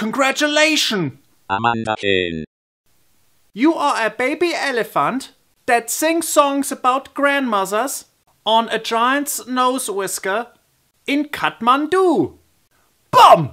Congratulations! Amanda Kane. You are a baby elephant that sings songs about grandmothers on a giant's nose whisker in Kathmandu. Boom!